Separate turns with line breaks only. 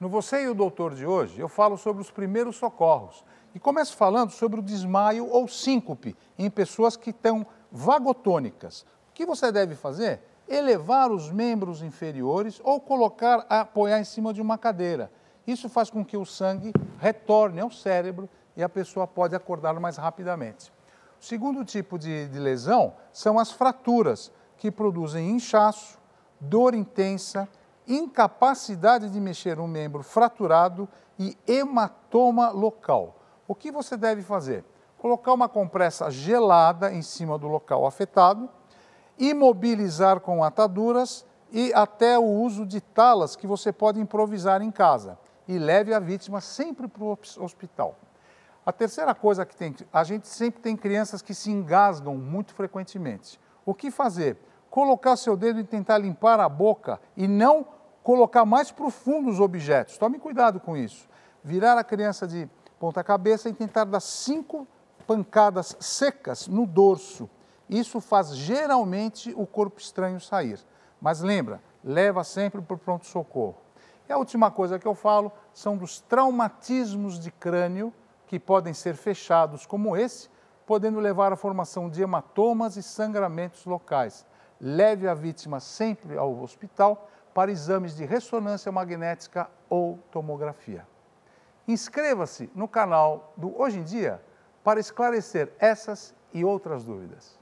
No Você e o Doutor de hoje, eu falo sobre os primeiros socorros e começo falando sobre o desmaio ou síncope em pessoas que estão vagotônicas. O que você deve fazer? Elevar os membros inferiores ou colocar, apoiar em cima de uma cadeira. Isso faz com que o sangue retorne ao cérebro e a pessoa pode acordar mais rapidamente. O segundo tipo de, de lesão são as fraturas, que produzem inchaço, dor intensa, incapacidade de mexer um membro fraturado e hematoma local. O que você deve fazer? Colocar uma compressa gelada em cima do local afetado, imobilizar com ataduras e até o uso de talas que você pode improvisar em casa e leve a vítima sempre para o hospital. A terceira coisa que tem, a gente sempre tem crianças que se engasgam muito frequentemente. O que fazer? Colocar seu dedo e tentar limpar a boca e não colocar mais profundo os objetos. Tome cuidado com isso. Virar a criança de ponta cabeça e tentar dar cinco pancadas secas no dorso. Isso faz geralmente o corpo estranho sair. Mas lembra, leva sempre para o pronto-socorro. E a última coisa que eu falo são dos traumatismos de crânio que podem ser fechados como esse, podendo levar à formação de hematomas e sangramentos locais leve a vítima sempre ao hospital para exames de ressonância magnética ou tomografia. Inscreva-se no canal do Hoje em Dia para esclarecer essas e outras dúvidas.